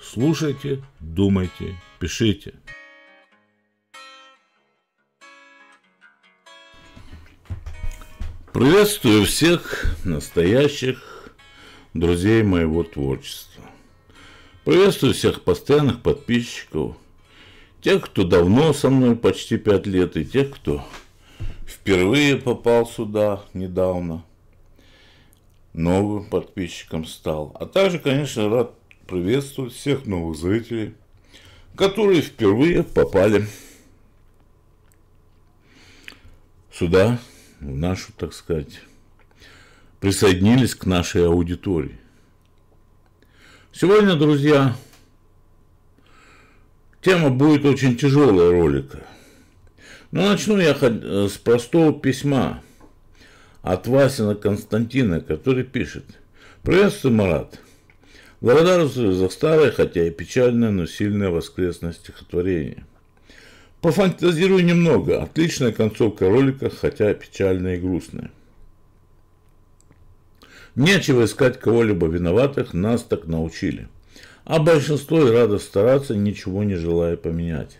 Слушайте, думайте, пишите. Приветствую всех настоящих друзей моего творчества. Приветствую всех постоянных подписчиков, тех, кто давно со мной почти пять лет, и тех, кто впервые попал сюда недавно, новым подписчиком стал. А также, конечно, рад Приветствую всех новых зрителей, которые впервые попали сюда, в нашу, так сказать, присоединились к нашей аудитории. Сегодня, друзья, тема будет очень тяжелая ролика. Но начну я э, с простого письма от Васина Константина, который пишет. Приветствую, Марат. Благодарствую за старое, хотя и печальное, но сильное воскресное стихотворение. Пофантазирую немного. Отличная концовка ролика, хотя печальная и грустная. Нечего искать кого-либо виноватых, нас так научили. А большинство и радо стараться, ничего не желая поменять.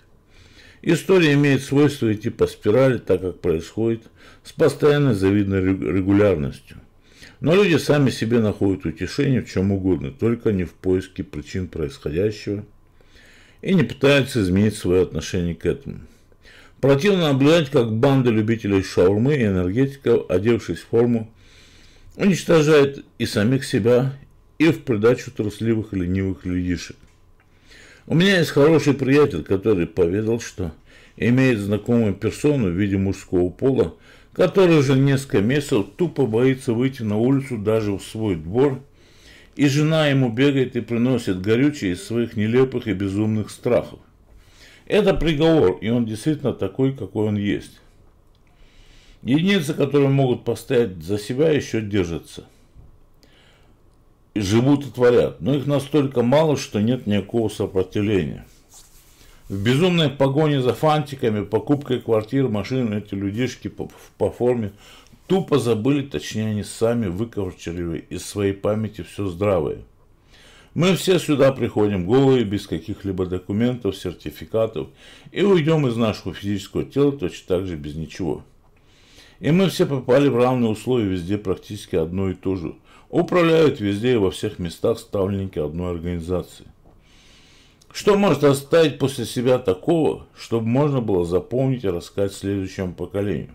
История имеет свойство идти по спирали, так как происходит с постоянной завидной регулярностью. Но люди сами себе находят утешение в чем угодно, только не в поиске причин происходящего и не пытаются изменить свое отношение к этому. Противно наблюдать, как банда любителей шаурмы и энергетиков, одевшись в форму, уничтожает и самих себя, и в придачу трусливых и ленивых людишек. У меня есть хороший приятель, который поведал, что имеет знакомую персону в виде мужского пола, который уже несколько месяцев тупо боится выйти на улицу даже в свой двор, и жена ему бегает и приносит горючее из своих нелепых и безумных страхов. Это приговор, и он действительно такой, какой он есть. Единицы, которые могут постоять за себя, еще держатся. И живут и творят, но их настолько мало, что нет никакого сопротивления – в безумной погоне за фантиками, покупкой квартир, машин эти людишки по, по форме тупо забыли, точнее они сами выкорчили из своей памяти все здравое. Мы все сюда приходим голые, без каких-либо документов, сертификатов, и уйдем из нашего физического тела точно так же без ничего. И мы все попали в равные условия, везде практически одно и то же. Управляют везде и во всех местах ставленники одной организации. Что может оставить после себя такого, чтобы можно было запомнить и рассказать следующему поколению?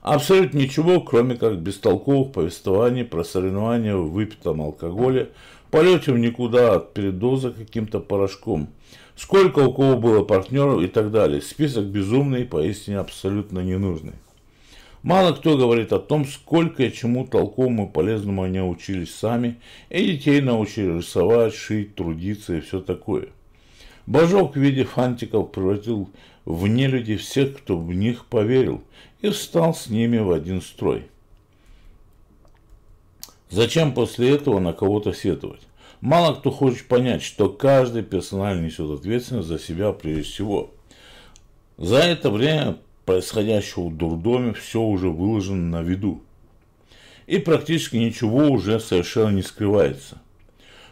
Абсолютно ничего, кроме как бестолковых повествований про соревнования в выпитом алкоголе, полете в никуда от передоза каким-то порошком, сколько у кого было партнеров и так далее. Список безумный и поистине абсолютно ненужный. Мало кто говорит о том, сколько и чему толковому и полезному они учились сами, и детей научили рисовать, шить, трудиться и все такое. Божок в виде фантиков превратил в нелюди всех, кто в них поверил, и встал с ними в один строй. Зачем после этого на кого-то сетовать? Мало кто хочет понять, что каждый персонально несет ответственность за себя прежде всего. За это время происходящего в дурдоме все уже выложено на виду. И практически ничего уже совершенно не скрывается –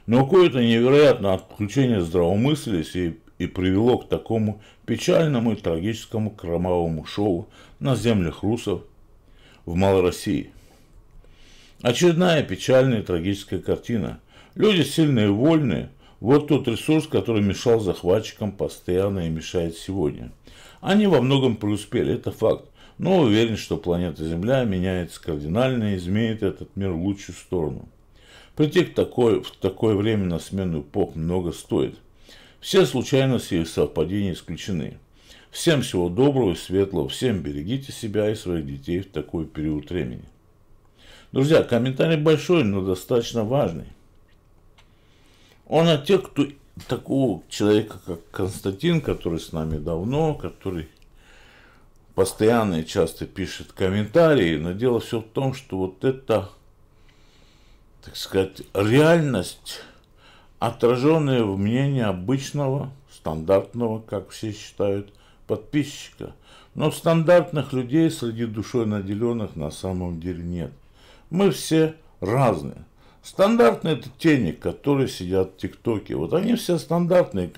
но какое-то невероятное отключение здравомыслия и, привело к такому печальному и трагическому кровавому шоу на землях русов в Малороссии. России. Очередная печальная и трагическая картина. Люди сильные и вольные – вот тот ресурс, который мешал захватчикам постоянно и мешает сегодня. Они во многом преуспели, это факт. Но уверен, что планета Земля меняется кардинально и изменит этот мир в лучшую сторону – Прийти к такой, в такое время на смену эпох много стоит. Все случайности и совпадения исключены. Всем всего доброго и светлого, всем берегите себя и своих детей в такой период времени. Друзья, комментарий большой, но достаточно важный. Он от тех, кто такого человека, как Константин, который с нами давно, который постоянно и часто пишет комментарии, но дело все в том, что вот это так сказать, реальность, отраженная в мнении обычного, стандартного, как все считают, подписчика. Но стандартных людей среди душой наделенных на самом деле нет. Мы все разные. Стандартные это тени, которые сидят в ТикТоке. Вот они все стандартные.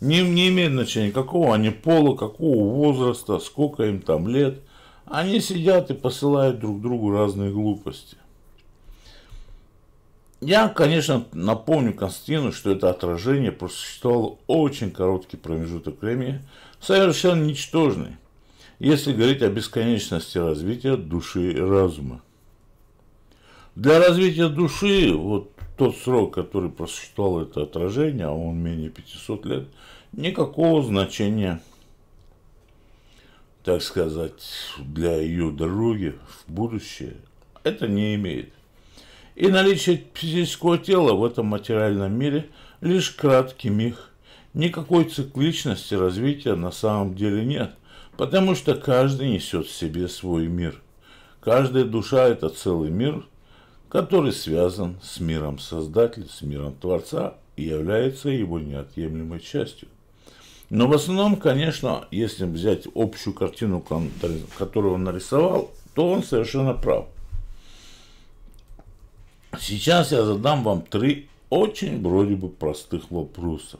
Не, не имеет значения, какого они пола, какого возраста, сколько им там лет. Они сидят и посылают друг другу разные глупости. Я, конечно, напомню Константину, что это отражение просуществовало очень короткий промежуток времени, совершенно ничтожный, если говорить о бесконечности развития души и разума. Для развития души, вот тот срок, который просуществовало это отражение, а он менее 500 лет, никакого значения, так сказать, для ее дороги в будущее это не имеет и наличие физического тела в этом материальном мире лишь краткий миг. Никакой цикличности развития на самом деле нет, потому что каждый несет в себе свой мир. Каждая душа – это целый мир, который связан с миром Создателя, с миром Творца и является его неотъемлемой частью. Но в основном, конечно, если взять общую картину, которую он нарисовал, то он совершенно прав – Сейчас я задам вам три очень вроде бы простых вопроса.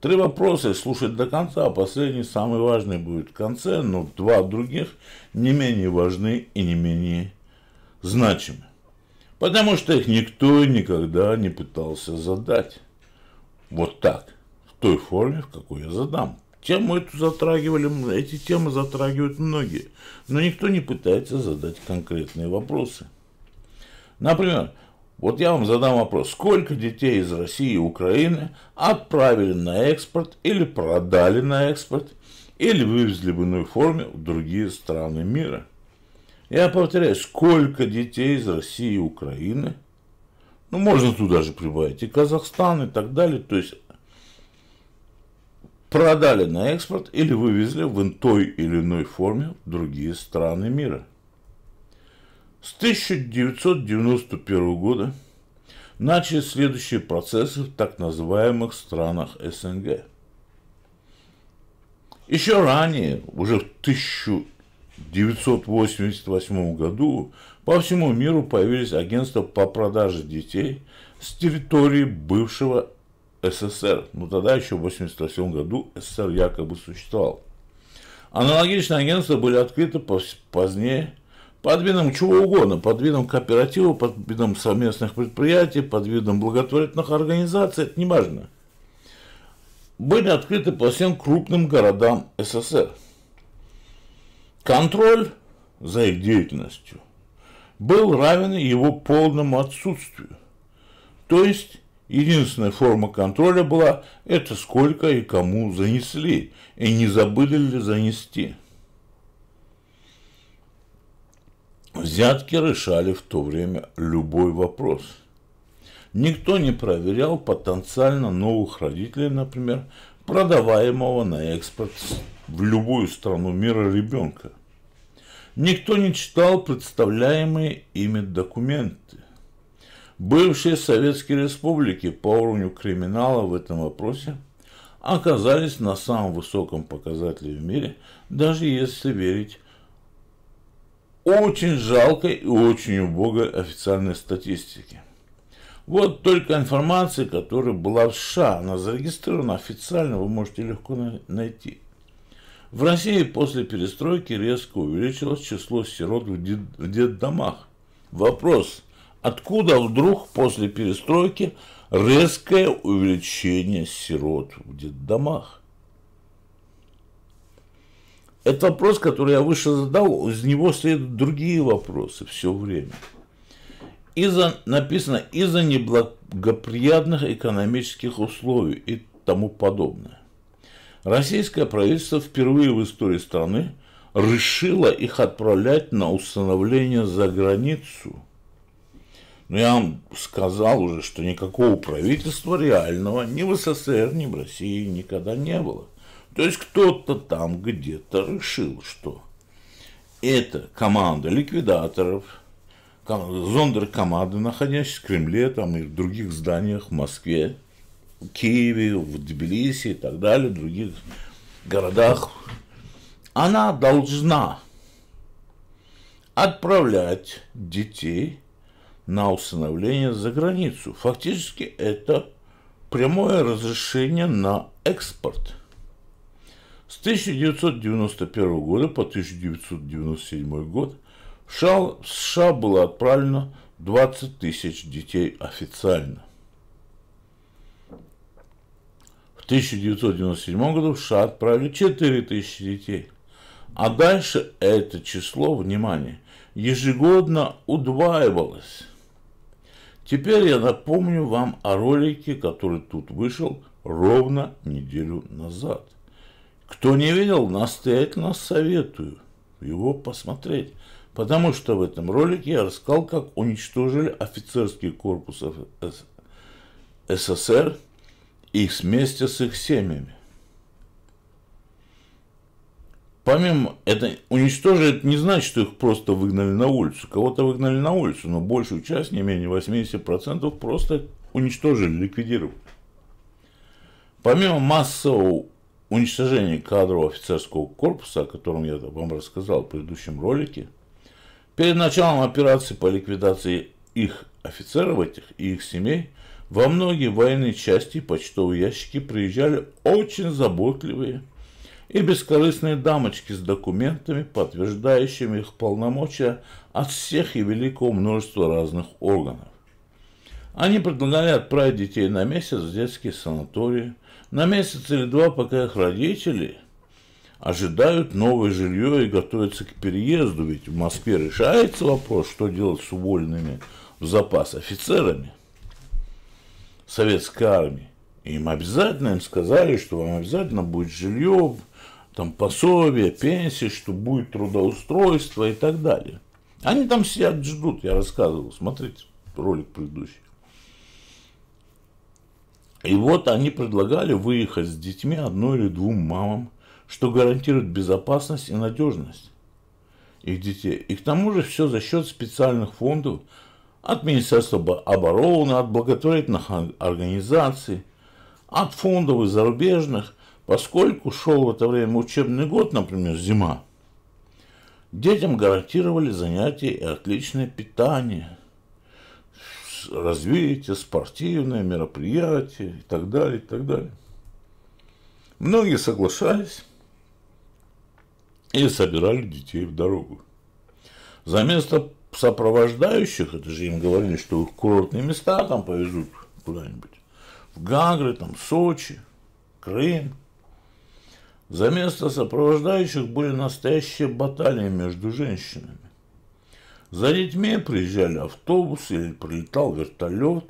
Три вопроса слушать до конца, а последний самый важный будет в конце, но два других не менее важны и не менее значимы. Потому что их никто никогда не пытался задать. Вот так, в той форме, в какой я задам. Тему эту затрагивали, эти темы затрагивают многие, но никто не пытается задать конкретные вопросы. Например, вот я вам задам вопрос, сколько детей из России и Украины отправили на экспорт или продали на экспорт, или вывезли в иной форме в другие страны мира? Я повторяю, сколько детей из России и Украины, ну можно туда же прибавить и Казахстан и так далее, то есть продали на экспорт или вывезли в той или иной форме в другие страны мира. С 1991 года начались следующие процессы в так называемых странах СНГ. Еще ранее, уже в 1988 году, по всему миру появились агентства по продаже детей с территории бывшего СССР. но ну, тогда еще в 1988 году СССР якобы существовал. Аналогичные агентства были открыты позднее под видом чего угодно, под видом кооператива, под видом совместных предприятий, под видом благотворительных организаций, это не важно, были открыты по всем крупным городам СССР. Контроль за их деятельностью был равен его полному отсутствию. То есть, единственная форма контроля была – это сколько и кому занесли, и не забыли ли занести – Взятки решали в то время любой вопрос. Никто не проверял потенциально новых родителей, например, продаваемого на экспорт в любую страну мира ребенка. Никто не читал представляемые ими документы. Бывшие советские республики по уровню криминала в этом вопросе оказались на самом высоком показателе в мире, даже если верить очень жалкой и очень убогой официальной статистики. Вот только информация, которая была в США, она зарегистрирована официально, вы можете легко найти. В России после перестройки резко увеличилось число сирот в, дет, в детдомах. Вопрос, откуда вдруг после перестройки резкое увеличение сирот в детдомах? Этот вопрос, который я выше задал, из него следуют другие вопросы все время. Из-за, написано из-за неблагоприятных экономических условий и тому подобное. Российское правительство впервые в истории страны решило их отправлять на установление за границу. Но я вам сказал уже, что никакого правительства реального ни в СССР, ни в России никогда не было. То есть кто-то там где-то решил, что эта команда ликвидаторов, зондеркоманды, находящиеся в Кремле там, и в других зданиях в Москве, в Киеве, в Тбилиси и так далее, в других городах, она должна отправлять детей на усыновление за границу. Фактически это прямое разрешение на экспорт – с 1991 года по 1997 год в США, было отправлено 20 тысяч детей официально. В 1997 году в США отправили 4 тысячи детей. А дальше это число, внимание, ежегодно удваивалось. Теперь я напомню вам о ролике, который тут вышел ровно неделю назад – кто не видел, настоятельно советую его посмотреть. Потому что в этом ролике я рассказал, как уничтожили офицерский корпус СССР и вместе с их семьями. Помимо это уничтожить не значит, что их просто выгнали на улицу. Кого-то выгнали на улицу, но большую часть, не менее 80%, просто уничтожили, ликвидировали. Помимо массового уничтожение кадрового офицерского корпуса, о котором я вам рассказал в предыдущем ролике, перед началом операции по ликвидации их офицеров этих и их семей, во многие военные части и почтовые ящики приезжали очень заботливые и бескорыстные дамочки с документами, подтверждающими их полномочия от всех и великого множества разных органов. Они предлагали отправить детей на месяц в детские санатории, на месяц или два, пока их родители ожидают новое жилье и готовятся к переезду, ведь в Москве решается вопрос, что делать с уволенными в запас офицерами советской армии. им обязательно, им сказали, что вам обязательно будет жилье, там пособие, пенсия, что будет трудоустройство и так далее. Они там сидят, ждут, я рассказывал, смотрите ролик предыдущий. И вот они предлагали выехать с детьми одной или двум мамам, что гарантирует безопасность и надежность их детей. И к тому же все за счет специальных фондов от Министерства обороны, от благотворительных организаций, от фондов и зарубежных, поскольку шел в это время учебный год, например, зима, детям гарантировали занятия и отличное питание – развитие, спортивное мероприятие и так далее, и так далее. Многие соглашались и собирали детей в дорогу. За место сопровождающих, это же им говорили, что их курортные места там повезут куда-нибудь, в Гагры, там, Сочи, Крым. За место сопровождающих были настоящие баталии между женщинами. За детьми приезжали автобус или прилетал вертолет,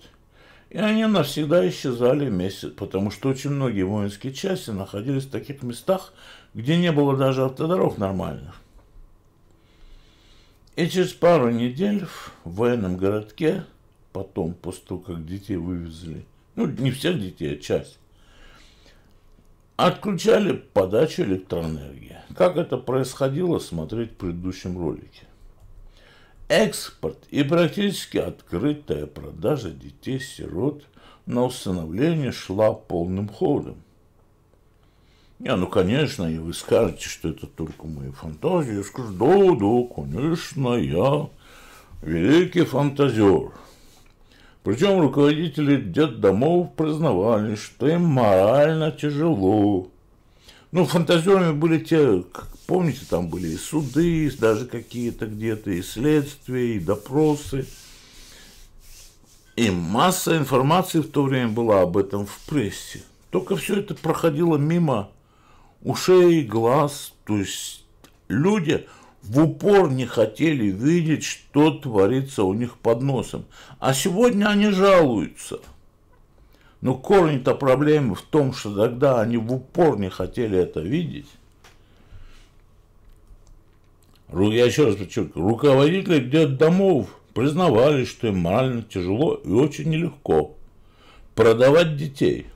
и они навсегда исчезали месяц, потому что очень многие воинские части находились в таких местах, где не было даже автодорог нормальных. И через пару недель в военном городке, потом, после того, как детей вывезли, ну, не всех детей, а часть, отключали подачу электроэнергии. Как это происходило, смотреть в предыдущем ролике экспорт и практически открытая продажа детей-сирот на установление шла полным ходом. Не, ну, конечно, и вы скажете, что это только мои фантазии. Я скажу, да, да, конечно, я великий фантазер. Причем руководители детдомов признавали, что им морально тяжело ну, фантазерами были те, помните, там были и суды, даже какие-то где-то, и следствия, и допросы. И масса информации в то время была об этом в прессе. Только все это проходило мимо ушей, глаз. То есть люди в упор не хотели видеть, что творится у них под носом. А сегодня они жалуются – но корень-то проблемы в том, что тогда они в упор не хотели это видеть. Я еще раз подчеркиваю, руководители детдомов признавали, что им морально тяжело и очень нелегко продавать детей.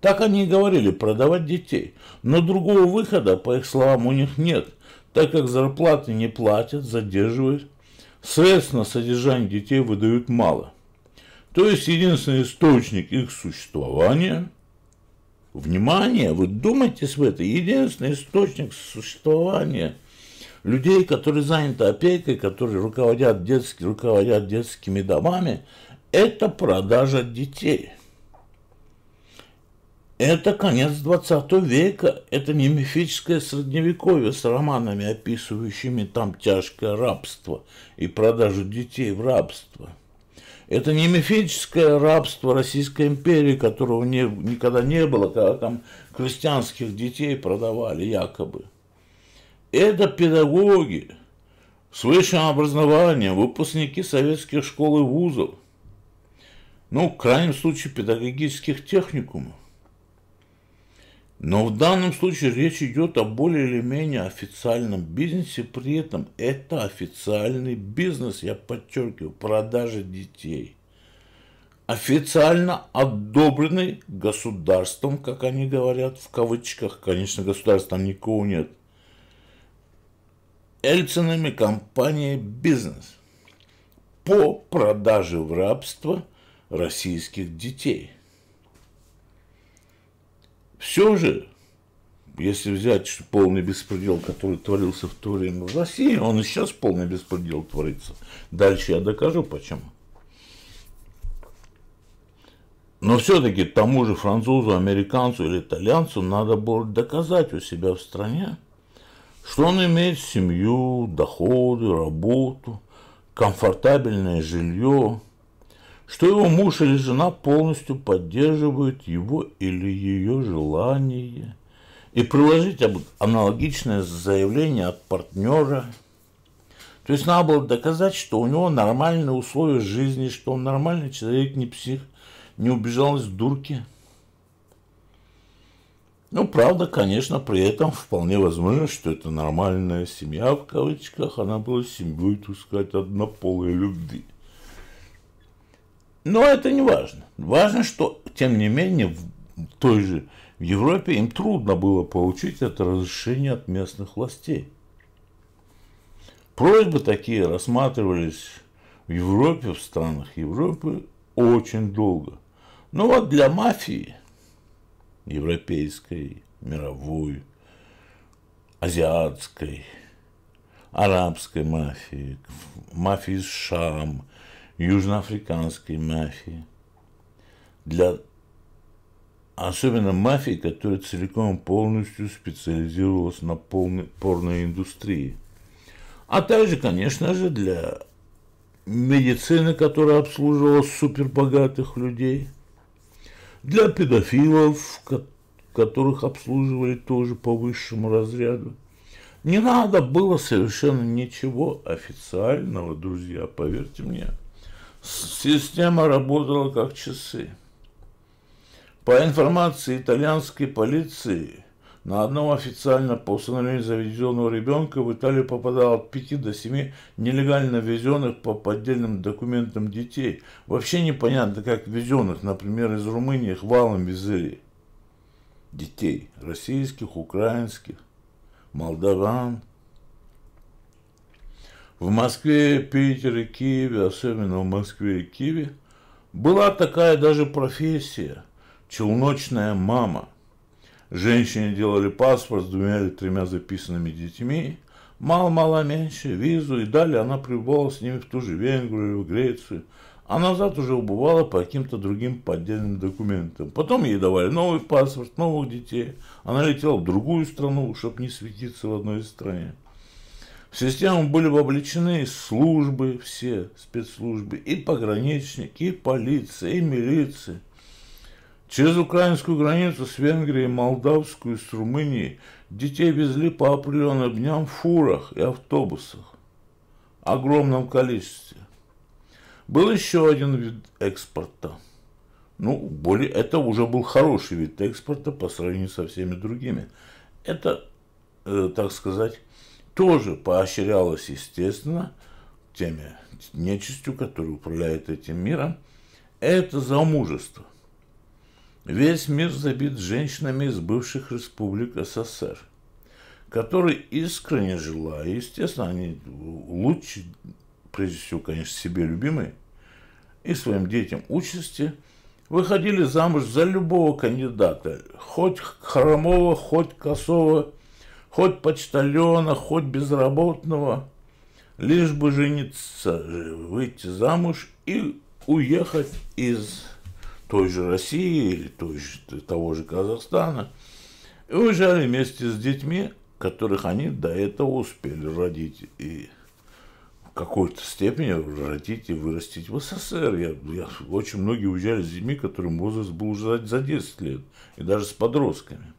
Так они и говорили, продавать детей. Но другого выхода, по их словам, у них нет, так как зарплаты не платят, задерживают. Средств на содержание детей выдают мало – то есть единственный источник их существования, внимание, вы думаете в это, единственный источник существования людей, которые заняты опекой, которые руководят, детские, руководят детскими домами, это продажа детей. Это конец 20 века, это не мифическое средневековье с романами, описывающими там тяжкое рабство и продажу детей в рабство – это не мифическое рабство Российской империи, которого не, никогда не было, когда там крестьянских детей продавали якобы. Это педагоги с высшим образованием, выпускники советских школ и вузов. Ну, в крайнем случае, педагогических техникумов. Но в данном случае речь идет о более или менее официальном бизнесе, при этом это официальный бизнес, я подчеркиваю, продажи детей. Официально одобренный государством, как они говорят, в кавычках, конечно, государства там никого нет, Эльцинами компания «Бизнес» по продаже в рабство российских детей – все же, если взять полный беспредел, который творился в то время в России, он и сейчас полный беспредел творится. Дальше я докажу, почему. Но все-таки тому же французу, американцу или итальянцу надо было доказать у себя в стране, что он имеет семью, доходы, работу, комфортабельное жилье, что его муж или жена полностью поддерживают его или ее желание, и приложить аналогичное заявление от партнера. То есть надо было доказать, что у него нормальные условия жизни, что он нормальный человек, не псих, не убежал из дурки. Ну, правда, конечно, при этом вполне возможно, что это нормальная семья, в кавычках, она была семьей, так сказать, однополой любви. Но это не важно. Важно, что, тем не менее, в той же в Европе им трудно было получить это разрешение от местных властей. Просьбы такие рассматривались в Европе, в странах Европы очень долго. Но ну, вот для мафии, европейской, мировой, азиатской, арабской мафии, мафии из Шаром, южноафриканской мафии, для особенно мафии, которая целиком полностью специализировалась на полной, порной индустрии, А также, конечно же, для медицины, которая обслуживала супербогатых людей, для педофилов, которых обслуживали тоже по высшему разряду. Не надо было совершенно ничего официального, друзья, поверьте мне. Система работала как часы. По информации итальянской полиции, на одного официально по усыновлению заведенного ребенка в Италию попадало от 5 до 7 нелегально везенных по поддельным документам детей. Вообще непонятно, как везенных, например, из Румынии хвалом везли детей. Российских, украинских, молдаван, в Москве, Питере, Киеве, особенно в Москве и Киеве, была такая даже профессия – челночная мама. Женщины делали паспорт с двумя или тремя записанными детьми, мало-мало меньше, визу, и далее она прибывала с ними в ту же Венгрию, в Грецию, а назад уже убывала по каким-то другим поддельным документам. Потом ей давали новый паспорт, новых детей. Она летела в другую страну, чтобы не светиться в одной стране. В систему были вовлечены службы, все спецслужбы, и пограничники, и полиция, и милиция. Через украинскую границу с Венгрией, Молдавскую и с Румынией детей везли по определенным дням в фурах и автобусах. В огромном количестве. Был еще один вид экспорта. Ну, более, это уже был хороший вид экспорта по сравнению со всеми другими. Это, э, так сказать, тоже поощрялось, естественно, теми нечистью, которая управляет этим миром, это замужество. Весь мир забит женщинами из бывших республик СССР, которые искренне желая, естественно, они лучше, прежде всего, конечно, себе любимые и своим детям участи, выходили замуж за любого кандидата, хоть хромого, хоть косого, хоть почтальона, хоть безработного, лишь бы жениться, выйти замуж и уехать из той же России или той же, того же Казахстана. И уезжали вместе с детьми, которых они до этого успели родить и в какой-то степени родить и вырастить в СССР. Я, я, очень многие уезжали с детьми, которым возраст был уже за, за 10 лет, и даже с подростками.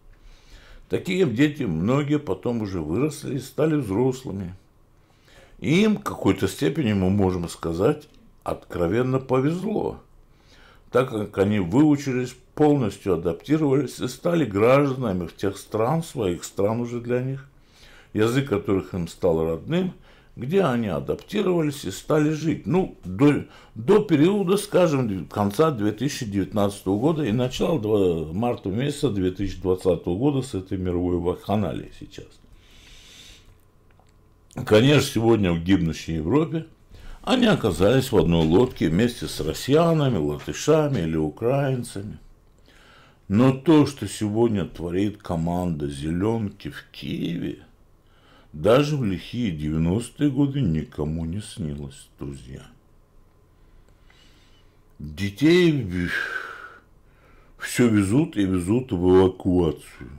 Такие дети многие потом уже выросли и стали взрослыми. им в какой-то степени, мы можем сказать, откровенно повезло, так как они выучились, полностью адаптировались и стали гражданами в тех стран, своих стран уже для них, язык которых им стал родным, где они адаптировались и стали жить. Ну, до, до периода, скажем, конца 2019 года и начала 2, марта месяца 2020 года с этой мировой вакханалией сейчас. Конечно, сегодня в гибнущей Европе они оказались в одной лодке вместе с россиянами, латышами или украинцами. Но то, что сегодня творит команда «Зеленки» в Киеве – даже в лихие 90-е годы никому не снилось, друзья. Детей все везут и везут в эвакуацию.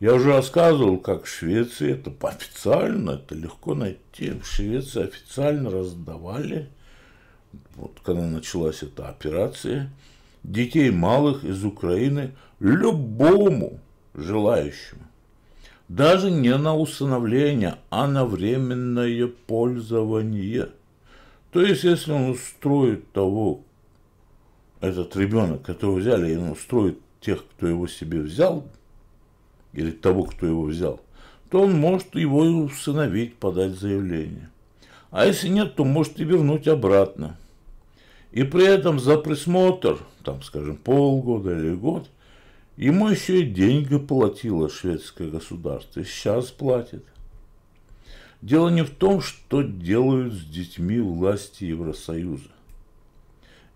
Я уже рассказывал, как в Швеции это официально, это легко найти. В Швеции официально раздавали, вот когда началась эта операция, детей малых из Украины любому желающему даже не на усыновление, а на временное пользование. То есть, если он устроит того, этот ребенок, которого взяли, и он устроит тех, кто его себе взял, или того, кто его взял, то он может его и усыновить, подать заявление. А если нет, то может и вернуть обратно. И при этом за присмотр, там, скажем, полгода или год – Ему еще и деньги платило шведское государство, и сейчас платит. Дело не в том, что делают с детьми власти Евросоюза.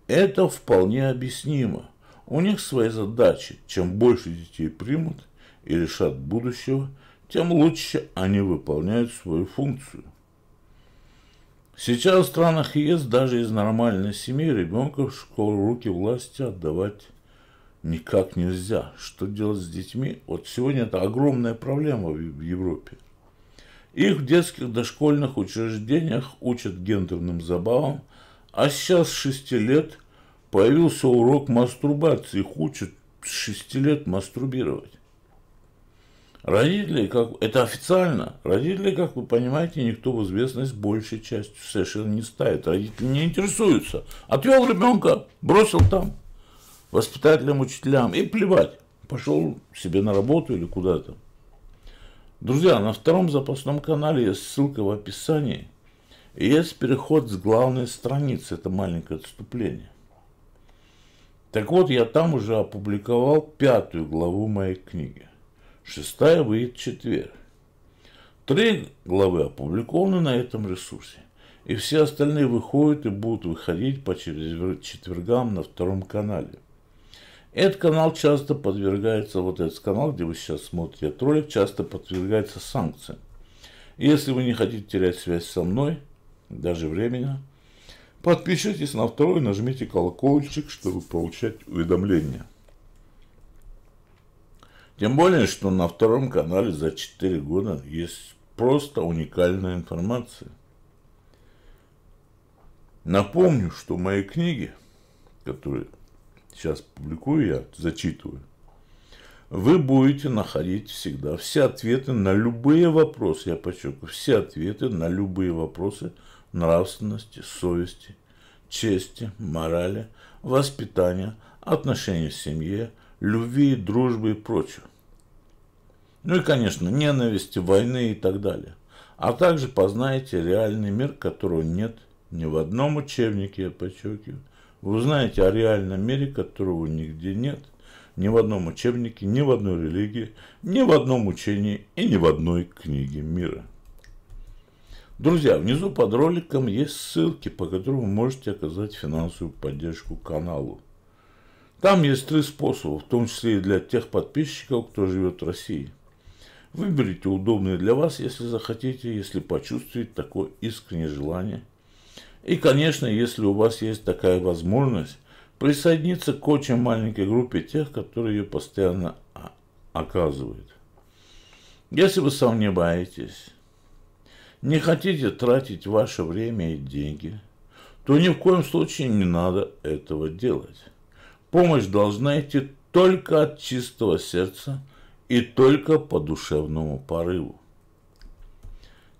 Это вполне объяснимо. У них свои задачи. Чем больше детей примут и решат будущего, тем лучше они выполняют свою функцию. Сейчас в странах ЕС даже из нормальной семьи ребенка в школу руки власти отдавать никак нельзя. Что делать с детьми? Вот сегодня это огромная проблема в Европе. Их в детских дошкольных учреждениях учат гендерным забавам, а сейчас с 6 лет появился урок мастурбации, их учат с 6 лет мастурбировать. Родители, как это официально, родители, как вы понимаете, никто в известность большей частью совершенно не ставит. Родители не интересуются. Отвел ребенка, бросил там, воспитателям, учителям, и плевать, пошел себе на работу или куда-то. Друзья, на втором запасном канале есть ссылка в описании, и есть переход с главной страницы, это маленькое отступление. Так вот, я там уже опубликовал пятую главу моей книги. Шестая выйдет в четверг. Три главы опубликованы на этом ресурсе. И все остальные выходят и будут выходить по четвергам на втором канале. Этот канал часто подвергается, вот этот канал, где вы сейчас смотрите этот ролик, часто подвергается санкциям. если вы не хотите терять связь со мной, даже временно, подпишитесь на второй, нажмите колокольчик, чтобы получать уведомления. Тем более, что на втором канале за 4 года есть просто уникальная информация. Напомню, что мои книги, которые сейчас публикую я, зачитываю, вы будете находить всегда все ответы на любые вопросы, я подчеркиваю, все ответы на любые вопросы нравственности, совести, чести, морали, воспитания, отношений в семье, любви, дружбы и прочего. Ну и, конечно, ненависти, войны и так далее. А также познаете реальный мир, которого нет ни в одном учебнике, я подчеркиваю, вы знаете о а реальном мире, которого нигде нет, ни в одном учебнике, ни в одной религии, ни в одном учении и ни в одной книге мира. Друзья, внизу под роликом есть ссылки, по которым вы можете оказать финансовую поддержку каналу. Там есть три способа, в том числе и для тех подписчиков, кто живет в России. Выберите удобный для вас, если захотите, если почувствуете такое искреннее желание – и, конечно, если у вас есть такая возможность, присоединиться к очень маленькой группе тех, которые ее постоянно оказывают. Если вы сомневаетесь, не хотите тратить ваше время и деньги, то ни в коем случае не надо этого делать. Помощь должна идти только от чистого сердца и только по душевному порыву.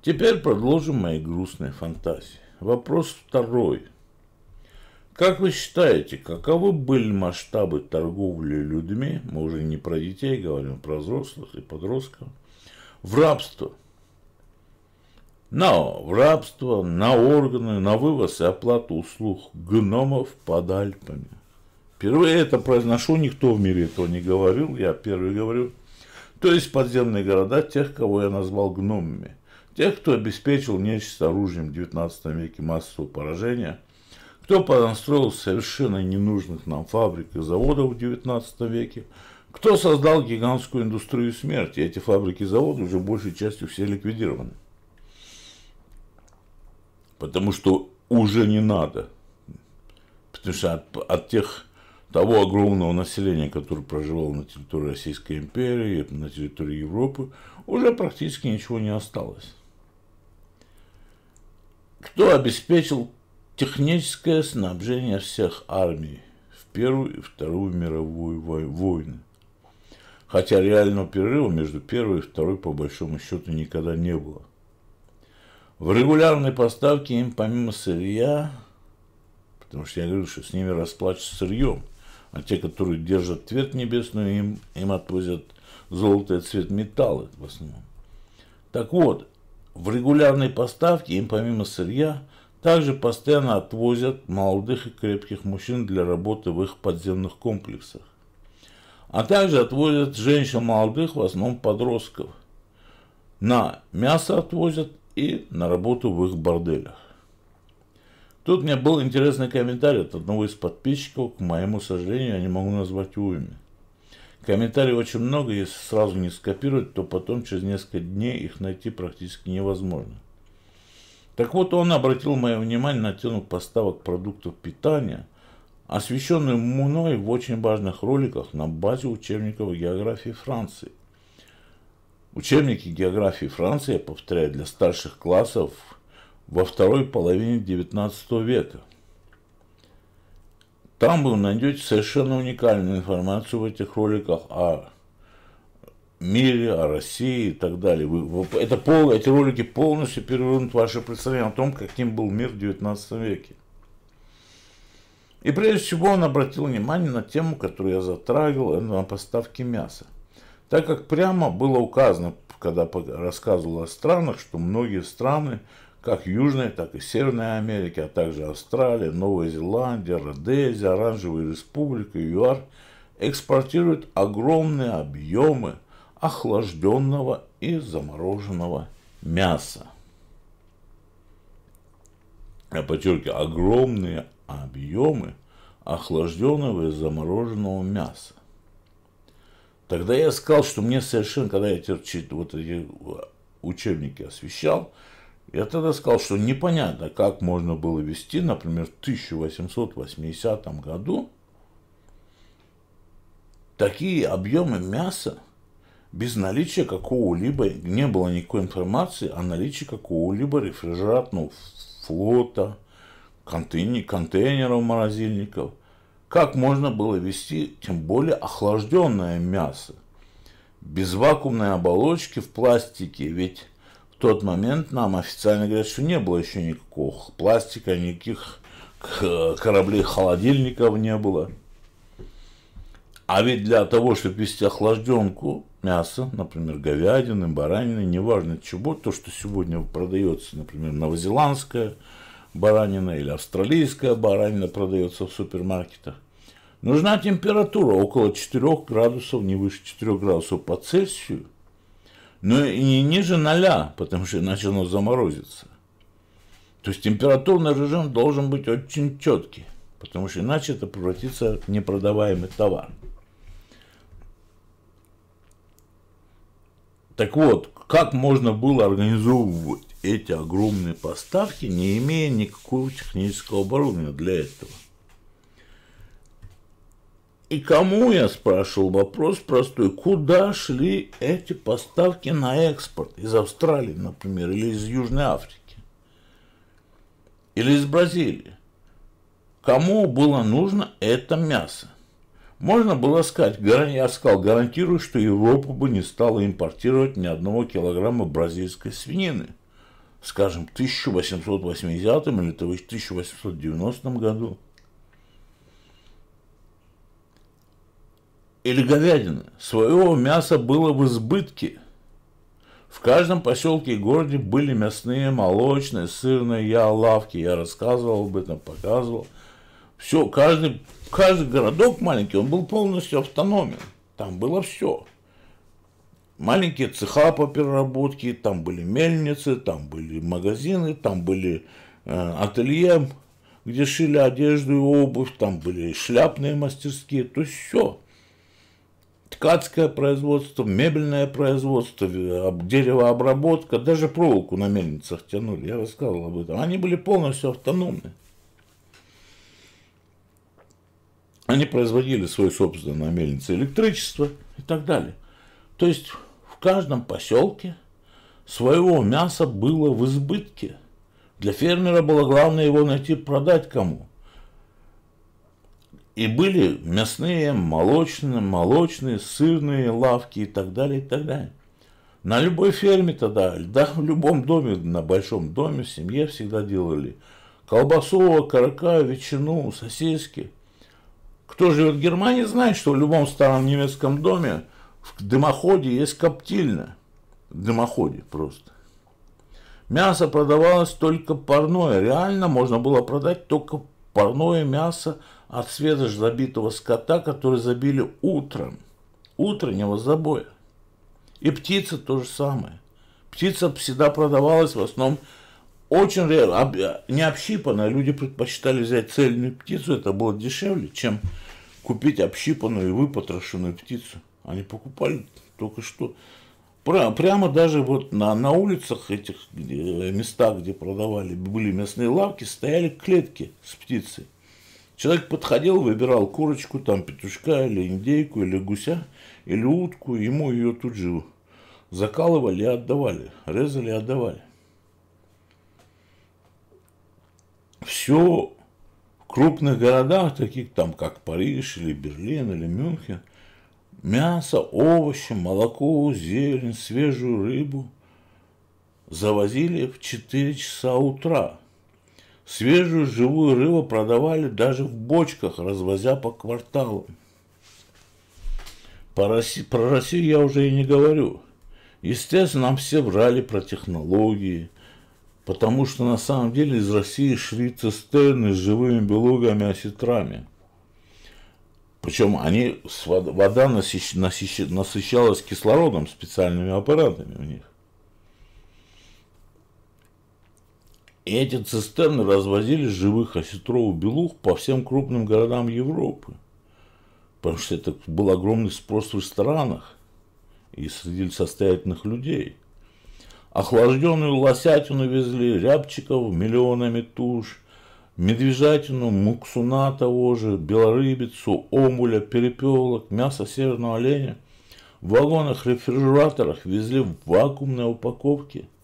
Теперь продолжим мои грустные фантазии. Вопрос второй. Как вы считаете, каковы были масштабы торговли людьми, мы уже не про детей говорим, про взрослых и подростков, в рабство? На в рабство, на органы, на вывоз и оплату услуг гномов под Альпами. Впервые это произношу, никто в мире этого не говорил, я первый говорю. То есть подземные города тех, кого я назвал гномами – Тех, кто обеспечил нечисть оружием в 19 веке массового поражения, кто понастроил совершенно ненужных нам фабрик и заводов в 19 веке, кто создал гигантскую индустрию смерти. Эти фабрики и заводы уже большей частью все ликвидированы. Потому что уже не надо. Потому что от, от тех, того огромного населения, которое проживало на территории Российской империи, на территории Европы, уже практически ничего не осталось. Кто обеспечил техническое снабжение всех армий в Первую и Вторую мировую войны? Хотя реального перерыва между первой и второй по большому счету никогда не было. В регулярной поставке им помимо сырья, потому что я говорю, что с ними расплачиваются сырьем, а те, которые держат цвет небесную, им, им отвозят золото и цвет металла в основном. Так вот, в регулярной поставке им помимо сырья также постоянно отвозят молодых и крепких мужчин для работы в их подземных комплексах. А также отвозят женщин молодых, в основном подростков. На мясо отвозят и на работу в их борделях. Тут мне был интересный комментарий от одного из подписчиков, к моему сожалению, я не могу назвать его имя. Комментариев очень много, если сразу не скопировать, то потом через несколько дней их найти практически невозможно. Так вот, он обратил мое внимание на тему поставок продуктов питания, освещенную мной в очень важных роликах на базе учебников географии Франции. Учебники географии Франции, я повторяю, для старших классов во второй половине XIX века – там вы найдете совершенно уникальную информацию в этих роликах о мире, о России и так далее. Вы, это пол, эти ролики полностью перевернут ваше представление о том, каким был мир в 19 веке. И прежде всего он обратил внимание на тему, которую я затрагивал, это на поставки мяса. Так как прямо было указано, когда рассказывал о странах, что многие страны как Южная, так и Северная Америка, а также Австралия, Новая Зеландия, Родезия, Оранжевая Республика, ЮАР экспортируют огромные объемы охлажденного и замороженного мяса. Я подчеркиваю, огромные объемы охлажденного и замороженного мяса. Тогда я сказал, что мне совершенно, когда я вот эти учебники освещал, я тогда сказал, что непонятно, как можно было вести, например, в 1880 году такие объемы мяса без наличия какого-либо, не было никакой информации о наличии какого-либо рефрижератного флота, контейнеров морозильников. Как можно было вести, тем более, охлажденное мясо без вакуумной оболочки в пластике, ведь в тот момент нам официально говорят, что не было еще никакого пластика, никаких кораблей-холодильников не было. А ведь для того, чтобы вести охлажденку мяса, например, говядины, баранины, неважно чего, то, что сегодня продается, например, новозеландская баранина или австралийская баранина продается в супермаркетах, нужна температура около 4 градусов, не выше 4 градусов по Цельсию, но ну, и не ниже 0, потому что иначе оно заморозится. То есть температурный режим должен быть очень четкий, потому что иначе это превратится в непродаваемый товар. Так вот, как можно было организовывать эти огромные поставки, не имея никакого технического оборудования для этого? И кому, я спрашивал, вопрос простой, куда шли эти поставки на экспорт из Австралии, например, или из Южной Африки, или из Бразилии? Кому было нужно это мясо? Можно было сказать, я сказал, гарантирую, что Европа бы не стала импортировать ни одного килограмма бразильской свинины, скажем, в 1880 или 1890 году. или говядины. Своего мяса было в избытке. В каждом поселке и городе были мясные, молочные, сырные, я лавки. Я рассказывал об этом, показывал. Все, каждый, каждый городок маленький, он был полностью автономен. Там было все. Маленькие цеха по переработке, там были мельницы, там были магазины, там были э, ателье, где шили одежду и обувь, там были шляпные мастерские, то есть все ткацкое производство, мебельное производство, деревообработка, даже проволоку на мельницах тянули, я рассказывал об этом. Они были полностью автономны. Они производили свое собственное на мельнице электричество и так далее. То есть в каждом поселке своего мяса было в избытке. Для фермера было главное его найти продать кому. И были мясные, молочные, молочные, сырные лавки и так далее, и так далее. На любой ферме тогда, да в любом доме, на большом доме, в семье всегда делали колбасу, карака, ветчину, сосиски. Кто живет в Германии, знает, что в любом старом немецком доме в дымоходе есть коптильня. В дымоходе просто. Мясо продавалось только парное. Реально можно было продать только парное мясо – от свежеж забитого скота, который забили утром, утреннего забоя. И птица то же самое. Птица всегда продавалась в основном очень реально, не общипанная. Люди предпочитали взять цельную птицу, это было дешевле, чем купить общипанную и выпотрошенную птицу. Они покупали только что. Прямо даже вот на, на улицах этих местах, где продавали, были мясные лавки, стояли клетки с птицей. Человек подходил, выбирал курочку, там петушка или индейку, или гуся, или утку, ему ее тут же закалывали и отдавали, резали и отдавали. Все в крупных городах, таких там, как Париж, или Берлин, или Мюнхен, мясо, овощи, молоко, зелень, свежую рыбу завозили в 4 часа утра – Свежую живую рыбу продавали даже в бочках, развозя по кварталу. про Россию я уже и не говорю. Естественно, нам все врали про технологии, потому что на самом деле из России шли цистерны с живыми белугами-осетрами. Причем они, вода насыщалась кислородом специальными аппаратами у них. И эти цистерны развозили живых осетровых белух по всем крупным городам Европы. Потому что это был огромный спрос в ресторанах и среди состоятельных людей. Охлажденную лосятину везли, рябчиков миллионами туш, медвежатину, муксуна того же, белорыбицу, омуля, перепелок, мясо северного оленя. В вагонах-рефрижераторах везли в вакуумной упаковке –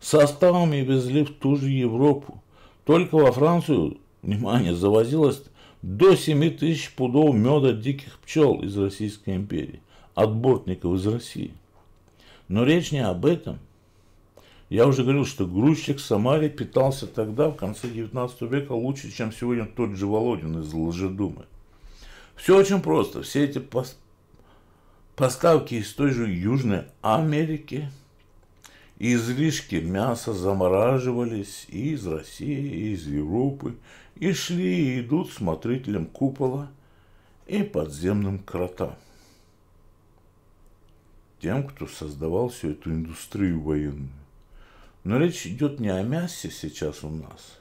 Составами везли в ту же Европу. Только во Францию, внимание, завозилось до 7 тысяч пудов меда диких пчел из Российской империи, от бортников из России. Но речь не об этом. Я уже говорил, что грузчик в Самаре питался тогда, в конце 19 века, лучше, чем сегодня тот же Володин из Лжедумы. Все очень просто. Все эти поставки из той же Южной Америки – и излишки мяса замораживались и из России, и из Европы, и шли и идут смотрителям купола и подземным крота. Тем, кто создавал всю эту индустрию военную. Но речь идет не о мясе сейчас у нас.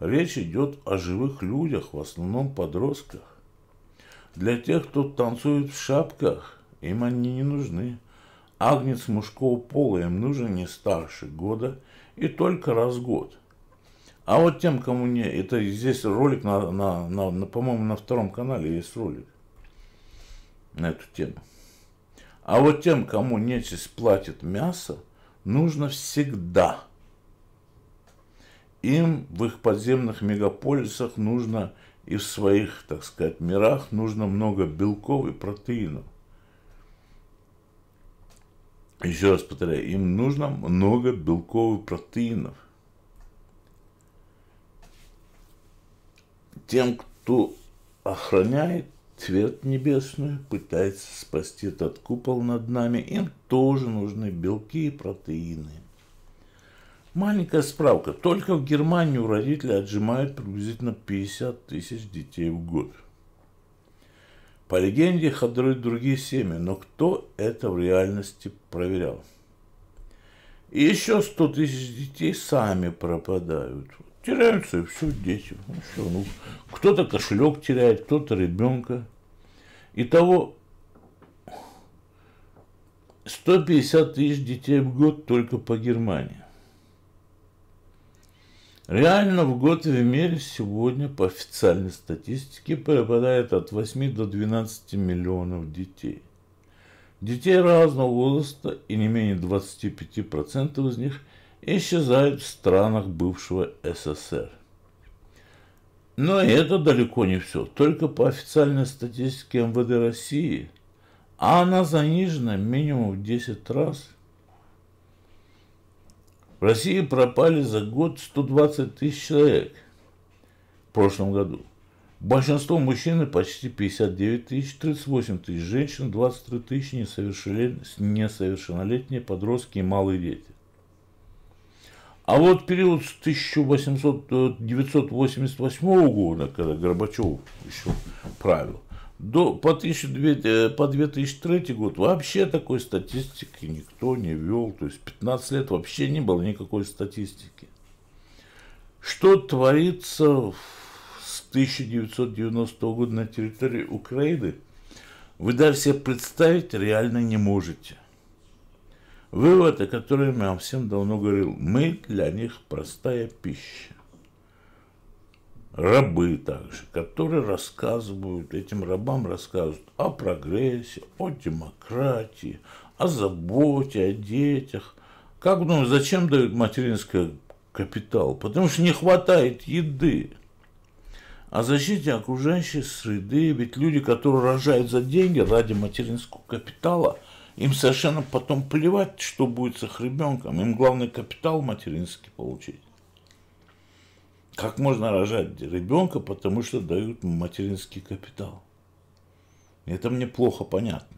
Речь идет о живых людях, в основном подростках. Для тех, кто танцует в шапках, им они не нужны. Агнец мужского пола им нужен не старше года и только раз в год. А вот тем, кому не... Это здесь ролик, на, на, на, на, по-моему, на втором канале есть ролик на эту тему. А вот тем, кому нечисть платит мясо, нужно всегда. Им в их подземных мегаполисах нужно и в своих, так сказать, мирах нужно много белков и протеинов еще раз повторяю, им нужно много белковых протеинов. Тем, кто охраняет цвет небесную, пытается спасти этот купол над нами, им тоже нужны белки и протеины. Маленькая справка. Только в Германии у родителей отжимают приблизительно 50 тысяч детей в год – по легенде, ходруют другие семьи, но кто это в реальности проверял? И еще 100 тысяч детей сами пропадают. Теряются, и все, дети. Ну, все, ну, кто-то кошелек теряет, кто-то ребенка. Итого 150 тысяч детей в год только по Германии. Реально в год в мире сегодня по официальной статистике пропадает от 8 до 12 миллионов детей. Детей разного возраста и не менее 25% из них исчезают в странах бывшего СССР. Но это далеко не все. Только по официальной статистике МВД России, а она занижена минимум в 10 раз – в России пропали за год 120 тысяч человек в прошлом году. Большинство мужчин почти 59 тысяч, 38 тысяч женщин, 23 тысячи несовершеннолетние подростки и малые дети. А вот период с 1800, 1988 э, года, когда Горбачев еще правил, до, по, 1200, э, по 2003 год вообще такой статистики никто не вел. То есть 15 лет вообще не было никакой статистики. Что творится с 1990 года на территории Украины, вы даже себе представить реально не можете. Выводы, которые я вам всем давно говорил, мы для них простая пища рабы также, которые рассказывают, этим рабам рассказывают о прогрессе, о демократии, о заботе, о детях. Как думаешь, ну, зачем дают материнский капитал? Потому что не хватает еды. О защите окружающей среды, ведь люди, которые рожают за деньги ради материнского капитала, им совершенно потом плевать, что будет с их ребенком. Им главный капитал материнский получить. Как можно рожать ребенка, потому что дают материнский капитал? Это мне плохо понятно.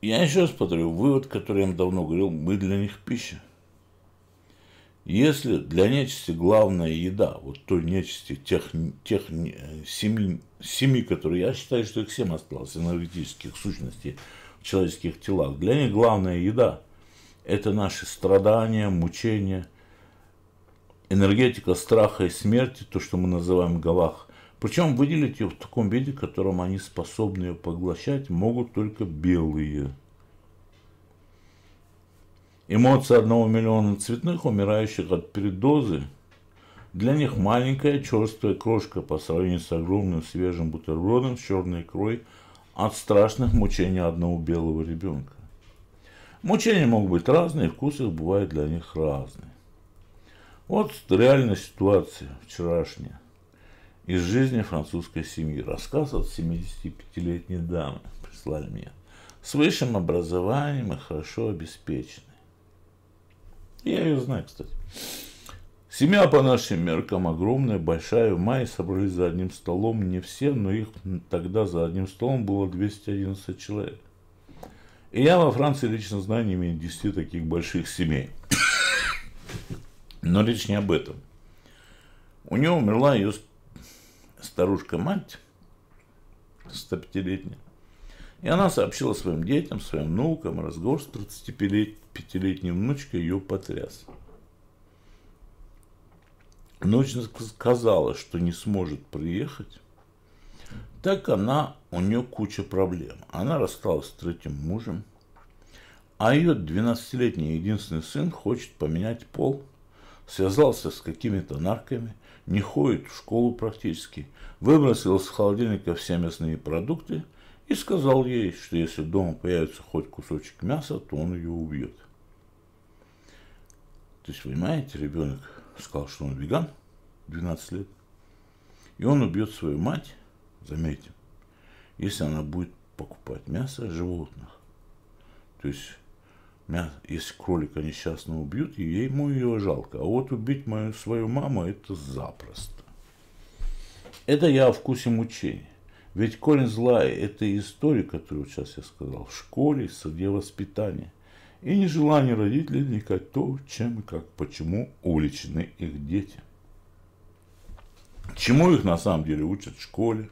Я еще раз повторю, вывод, который я им давно говорил, мы для них пища. Если для нечисти главная еда, вот той нечисти, тех, тех э, семи, семи, которые, я считаю, что их всем осталось, энергетических сущностей в человеческих телах, для них главная еда – это наши страдания, мучения, энергетика страха и смерти, то, что мы называем галах. Причем выделить ее в таком виде, в котором они способны ее поглощать, могут только белые. Эмоции одного миллиона цветных, умирающих от передозы, для них маленькая черствая крошка по сравнению с огромным свежим бутербродом с черной икрой от страшных мучений одного белого ребенка. Мучения могут быть разные, вкусы бывают для них разные. Вот реальная ситуация вчерашняя из жизни французской семьи. Рассказ от 75-летней дамы прислали мне. С высшим образованием и хорошо обеспеченной. Я ее знаю, кстати. Семья по нашим меркам огромная, большая. В мае собрались за одним столом не все, но их тогда за одним столом было 211 человек. И я во Франции лично знаю не менее 10 таких больших семей. Но речь не об этом. У нее умерла ее старушка-мать, 105-летняя. И она сообщила своим детям, своим внукам, разговор с 35-летней внучкой ее потряс. Внучка сказала, что не сможет приехать, так она у нее куча проблем. Она рассталась с третьим мужем, а ее 12-летний единственный сын хочет поменять пол, связался с какими-то нарками, не ходит в школу практически, выбросил из холодильника все мясные продукты и сказал ей, что если дома появится хоть кусочек мяса, то он ее убьет. То есть, понимаете, ребенок сказал, что он веган, 12 лет, и он убьет свою мать, заметьте, если она будет покупать мясо животных. То есть, мясо, если кролика несчастно убьют, ему ее жалко. А вот убить мою, свою маму – это запросто. Это я о вкусе мучений. Ведь корень зла – это история, которую сейчас я сказал, в школе, в среде воспитания. И нежелание родителей вникать то, чем и как, почему увлечены их дети. Чему их на самом деле учат в школе,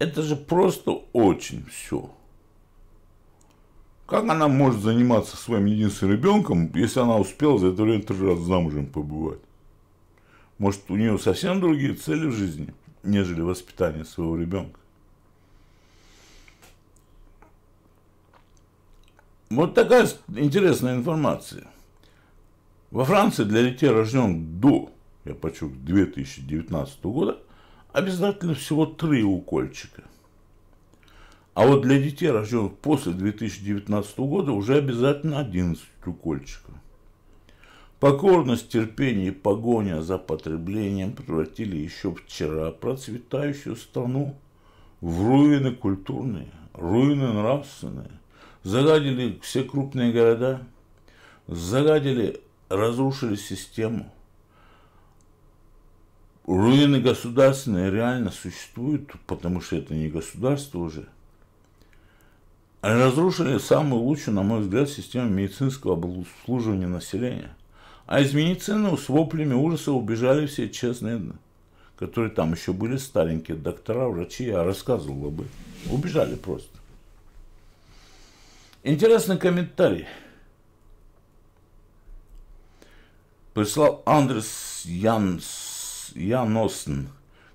это же просто очень все. Как она может заниматься своим единственным ребенком, если она успела за это время три раза замужем побывать? Может, у нее совсем другие цели в жизни, нежели воспитание своего ребенка? Вот такая интересная информация. Во Франции для детей, рожденных до, я подчеркну, 2019 года, обязательно всего три укольчика. А вот для детей, рожденных после 2019 года, уже обязательно 11 укольчиков. Покорность, терпение и погоня за потреблением превратили еще вчера процветающую страну в руины культурные, руины нравственные. Загадили все крупные города, загадили, разрушили систему – Руины государственные реально существуют, потому что это не государство уже. Они разрушили самую лучшую, на мой взгляд, систему медицинского обслуживания населения. А из медицины с воплями ужаса убежали все честные, которые там еще были старенькие доктора, врачи, я рассказывал бы, Убежали просто. Интересный комментарий. Прислал Андрес Янс Яносн,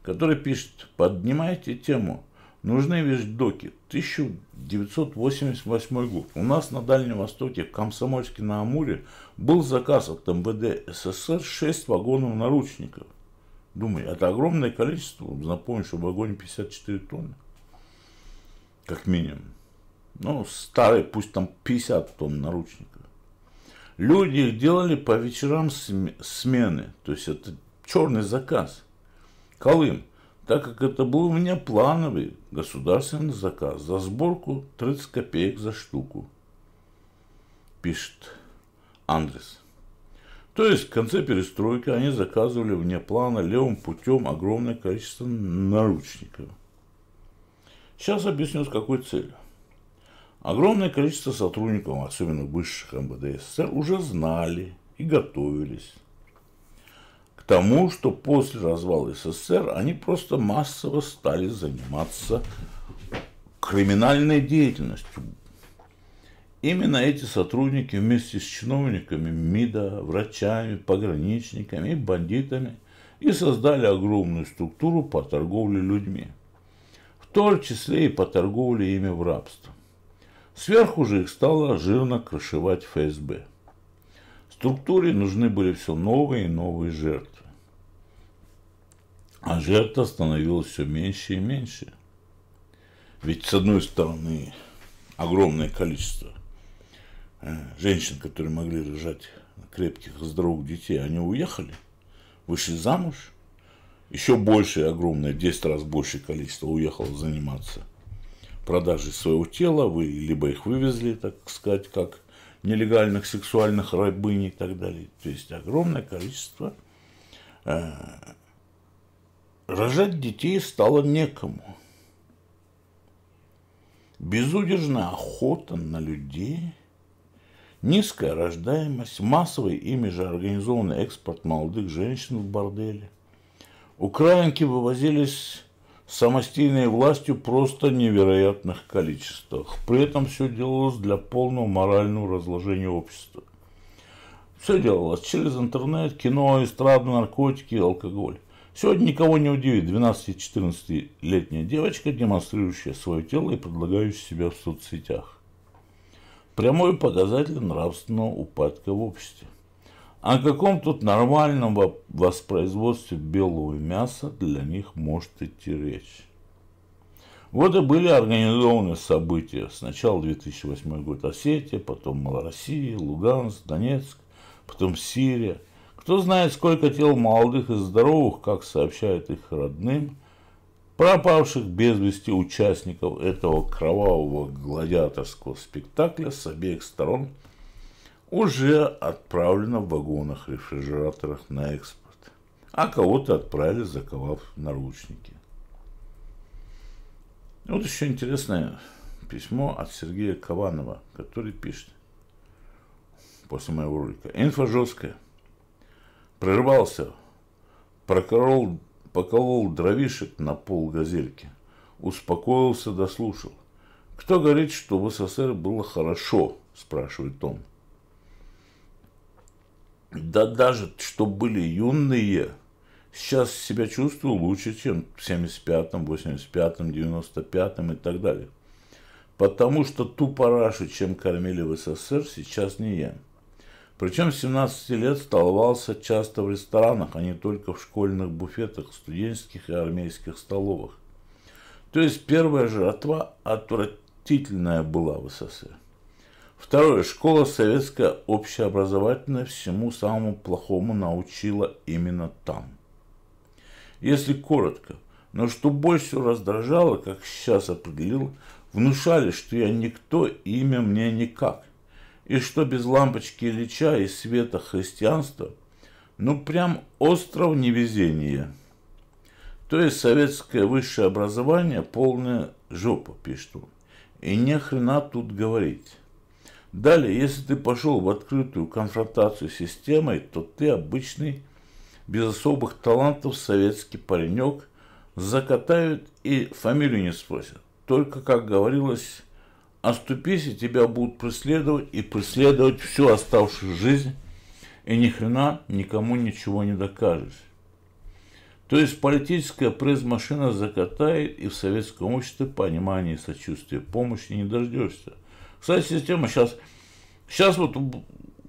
который пишет, поднимайте тему. Нужны вещдоки. 1988 год. У нас на Дальнем Востоке, в Комсомольске-на-Амуре, был заказ от МВД СССР 6 вагонов наручников. Думаю, это огромное количество. Напомню, что вагоне 54 тонны. Как минимум. Ну, старые, пусть там 50 тонн наручников. Люди их делали по вечерам смены. То есть это черный заказ. Колым, так как это был у меня плановый государственный заказ за сборку 30 копеек за штуку, пишет Андрес. То есть в конце перестройки они заказывали вне плана левым путем огромное количество наручников. Сейчас объясню, с какой целью. Огромное количество сотрудников, особенно высших МВД СССР, уже знали и готовились тому, что после развала СССР они просто массово стали заниматься криминальной деятельностью. Именно эти сотрудники вместе с чиновниками МИДа, врачами, пограничниками и бандитами и создали огромную структуру по торговле людьми, в том числе и по торговле ими в рабство. Сверху же их стало жирно крышевать ФСБ. Структуре нужны были все новые и новые жертвы. А жертва становилось все меньше и меньше. Ведь, с одной стороны, огромное количество э, женщин, которые могли рожать крепких, здоровых детей, они уехали, вышли замуж. Еще большее огромное, 10 раз большее количество уехало заниматься продажей своего тела. Вы либо их вывезли, так сказать, как нелегальных сексуальных рабынь и так далее. То есть огромное количество э, Рожать детей стало некому. Безудержная охота на людей, низкая рождаемость, массовый ими же организованный экспорт молодых женщин в борделе. Украинки вывозились самостийной властью просто невероятных количествах. При этом все делалось для полного морального разложения общества. Все делалось через интернет, кино, эстраду, наркотики, алкоголь. Сегодня никого не удивит 12-14-летняя девочка, демонстрирующая свое тело и предлагающая себя в соцсетях. Прямой показатель нравственного упадка в обществе. О каком тут нормальном воспроизводстве белого мяса для них может идти речь? Вот и были организованы события. Сначала 2008 год Осетия, потом Малороссия, Луганск, Донецк, потом Сирия – кто знает, сколько тел молодых и здоровых, как сообщают их родным, пропавших без вести участников этого кровавого гладиаторского спектакля с обеих сторон уже отправлено в вагонах-рефрижераторах на экспорт, а кого-то отправили, заковав наручники. Вот еще интересное письмо от Сергея Кованова, который пишет после моего ролика. Инфа жесткая. Прорвался, проколол, поколол дровишек на пол газельки, успокоился, дослушал. Кто говорит, что в СССР было хорошо, спрашивает он. Да даже, что были юные, сейчас себя чувствую лучше, чем в 75-м, 85-м, 95-м и так далее. Потому что ту парашу, чем кормили в СССР, сейчас не ем. Причем с 17 лет столовался часто в ресторанах, а не только в школьных буфетах, студенческих и армейских столовых. То есть первая жертва отвратительная была в СССР. Второе. Школа советская общеобразовательная всему самому плохому научила именно там. Если коротко, но что больше всего раздражало, как сейчас определил, внушали, что я никто имя мне никак – и что без лампочки Ильича и света христианства, ну прям остров невезения. То есть советское высшее образование полная жопа, пишет он. И ни хрена тут говорить. Далее, если ты пошел в открытую конфронтацию с системой, то ты обычный, без особых талантов советский паренек, закатают и фамилию не спросят. Только, как говорилось, оступись, и тебя будут преследовать, и преследовать всю оставшуюся жизнь, и ни хрена никому ничего не докажешь. То есть политическая пресс-машина закатает, и в советском обществе понимания, сочувствия, помощи не дождешься. Кстати, система сейчас, сейчас вот,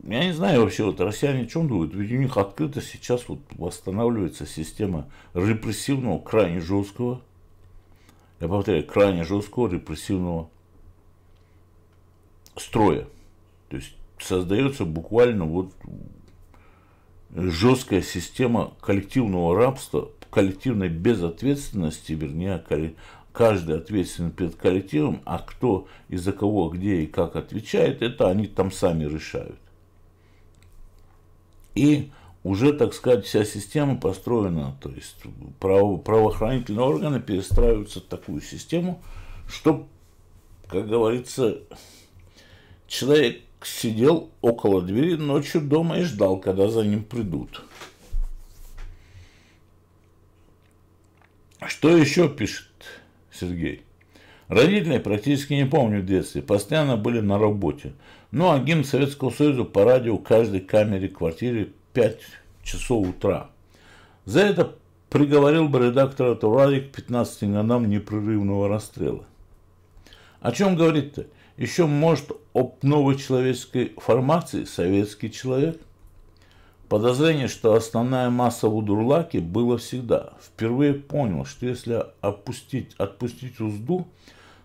я не знаю вообще, вот россияне о чем думают, ведь у них открыто сейчас вот восстанавливается система репрессивного, крайне жесткого, я повторяю, крайне жесткого репрессивного строя. То есть создается буквально вот жесткая система коллективного рабства, коллективной безответственности, вернее, каждый ответственен перед коллективом, а кто и за кого, где и как отвечает, это они там сами решают. И уже, так сказать, вся система построена, то есть право, правоохранительные органы перестраиваются в такую систему, чтобы, как говорится, Человек сидел около двери ночью дома и ждал, когда за ним придут. Что еще пишет Сергей? Родители практически не помню в детстве, постоянно были на работе. Ну а гимн Советского Союза по радио в каждой камере квартиры 5 часов утра. За это приговорил бы редактора Турадик к 15 годам непрерывного расстрела. О чем говорит-то? еще может об новой человеческой формации советский человек? Подозрение, что основная масса Вудурлаки было всегда. Впервые понял, что если опустить, отпустить узду,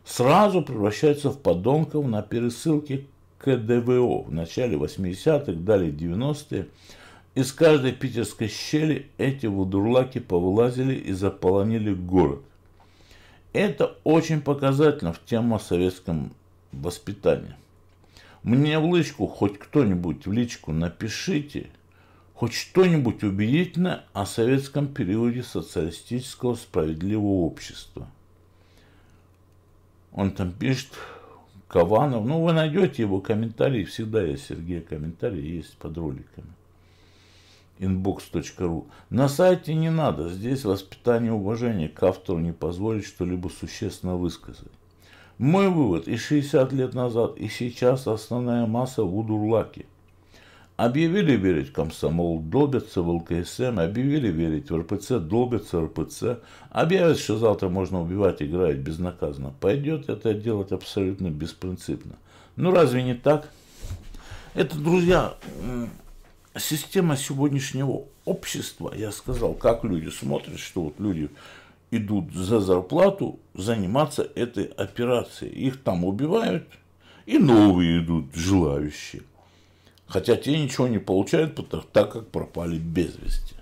сразу превращается в подонков на пересылке КДВО в начале 80-х, далее 90-е. Из каждой питерской щели эти вудурлаки повылазили и заполонили город. Это очень показательно в тему о советском воспитания. Мне в личку хоть кто-нибудь в личку напишите, хоть что-нибудь убедительное о советском периоде социалистического справедливого общества. Он там пишет, Кованов, ну вы найдете его комментарии, всегда есть Сергея комментарии, есть под роликами inbox.ru. На сайте не надо, здесь воспитание уважения к автору не позволит что-либо существенно высказать. Мой вывод, и 60 лет назад, и сейчас основная масса вудурлаки. Объявили верить комсомол, долбятся в ЛКСМ, объявили верить в РПЦ, долбятся в РПЦ. Объявят, что завтра можно убивать и играть безнаказанно. Пойдет это делать абсолютно беспринципно. Ну разве не так? Это, друзья, система сегодняшнего общества, я сказал, как люди смотрят, что вот люди идут за зарплату заниматься этой операцией. Их там убивают, и новые идут желающие. Хотя те ничего не получают, так как пропали без вести.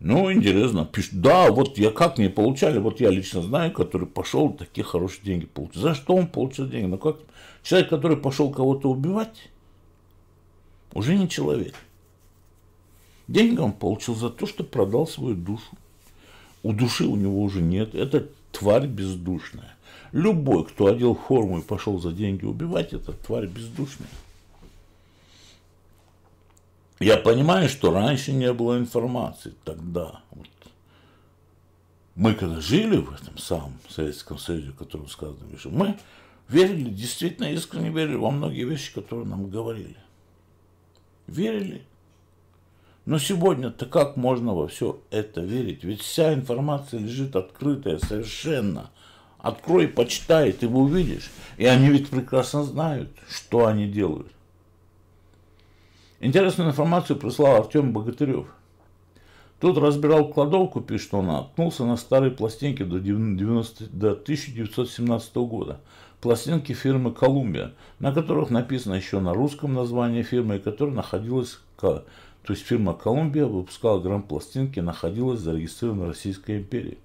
Ну, интересно, пишет, да, вот я как не получали, вот я лично знаю, который пошел, такие хорошие деньги получил. За что он получил деньги? Ну, как человек, который пошел кого-то убивать, уже не человек. Деньги он получил за то, что продал свою душу. У души у него уже нет. Это тварь бездушная. Любой, кто одел форму и пошел за деньги убивать, это тварь бездушная. Я понимаю, что раньше не было информации тогда. Вот. Мы когда жили в этом самом Советском Союзе, о котором сказано выше, мы верили, действительно искренне верили во многие вещи, которые нам говорили. Верили но сегодня-то как можно во все это верить? Ведь вся информация лежит открытая совершенно. Открой, почитай, ты его увидишь. И они ведь прекрасно знают, что они делают. Интересную информацию прислал Артем Богатырев. Тот разбирал кладовку, пишет он, наткнулся на старые пластинки до, 90, до 1917 года. Пластинки фирмы «Колумбия», на которых написано еще на русском название фирмы, которая находилась то есть фирма Колумбия выпускала грамм-пластинки, находилась зарегистрирована в Российской империи.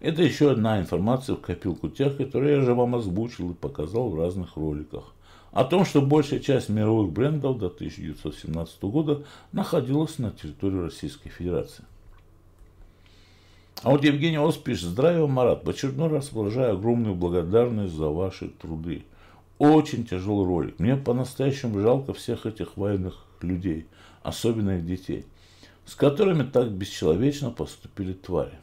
Это еще одна информация в копилку тех, которые я же вам озвучил и показал в разных роликах. О том, что большая часть мировых брендов до 1917 года находилась на территории Российской Федерации. А вот Евгений Ос пишет, здравия, Марат, в очередной раз выражаю огромную благодарность за ваши труды. Очень тяжелый ролик. Мне по-настоящему жалко всех этих военных людей – особенно их детей, с которыми так бесчеловечно поступили твари.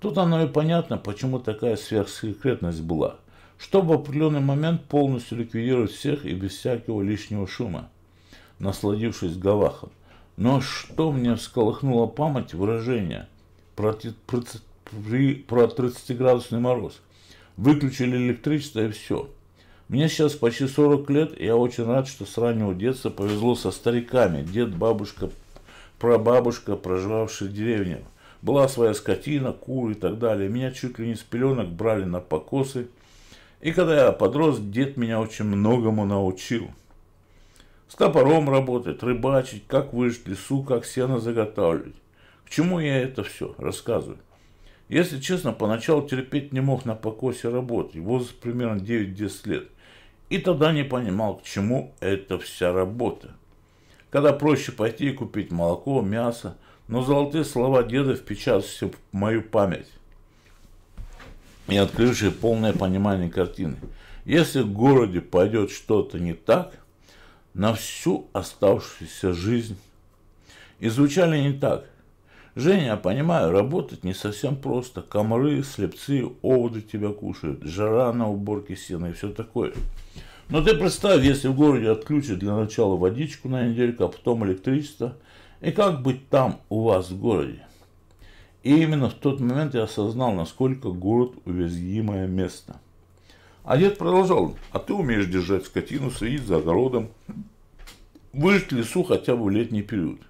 Тут оно и понятно, почему такая сверхсекретность была, чтобы в определенный момент полностью ликвидировать всех и без всякого лишнего шума, насладившись Гавахом. Но что мне всколыхнуло память выражение про, про, 30-градусный мороз. Выключили электричество и все – мне сейчас почти 40 лет, и я очень рад, что с раннего детства повезло со стариками. Дед, бабушка, прабабушка, проживавшие в деревне. Была своя скотина, куры и так далее. Меня чуть ли не с пеленок брали на покосы. И когда я подрос, дед меня очень многому научил. С топором работать, рыбачить, как выжить лесу, как сено заготавливать. К чему я это все рассказываю? Если честно, поначалу терпеть не мог на покосе работать. Возраст примерно 9-10 лет. И тогда не понимал, к чему эта вся работа. Когда проще пойти и купить молоко, мясо, но золотые слова деда впечатались в мою память и открывшие полное понимание картины. Если в городе пойдет что-то не так, на всю оставшуюся жизнь. И звучали не так – Женя, я понимаю, работать не совсем просто. Комары, слепцы, оводы тебя кушают, жара на уборке сена и все такое. Но ты представь, если в городе отключат для начала водичку на недельку, а потом электричество. И как быть там у вас в городе? И именно в тот момент я осознал, насколько город уязвимое место. А дед продолжал, а ты умеешь держать скотину, следить за огородом, выжить в лесу хотя бы в летний период.